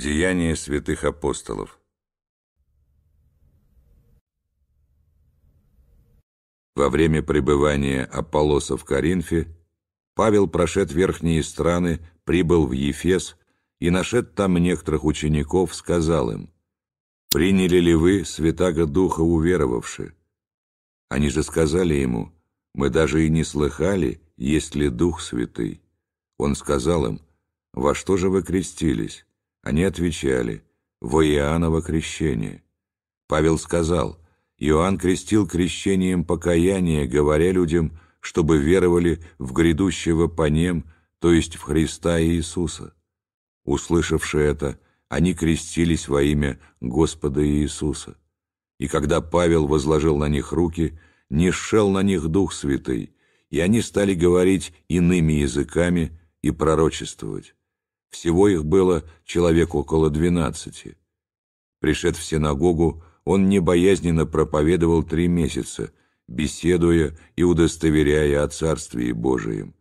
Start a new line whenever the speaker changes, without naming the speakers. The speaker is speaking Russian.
Деяния святых апостолов. Во время пребывания Аполлоса в Коринфе Павел, прошед верхние страны, прибыл в Ефес и, нашед там некоторых учеников, сказал им, «Приняли ли вы святаго Духа уверовавши?» Они же сказали ему, «Мы даже и не слыхали, есть ли Дух Святый». Он сказал им, «Во что же вы крестились?» Они отвечали «Во Иоанново крещение». Павел сказал «Иоанн крестил крещением покаяния, говоря людям, чтобы веровали в грядущего по ним, то есть в Христа Иисуса». Услышавши это, они крестились во имя Господа Иисуса. И когда Павел возложил на них руки, не шел на них Дух Святый, и они стали говорить иными языками и пророчествовать. Всего их было человек около двенадцати. Пришед в синагогу, он небоязненно проповедовал три месяца, беседуя и удостоверяя о Царствии Божием.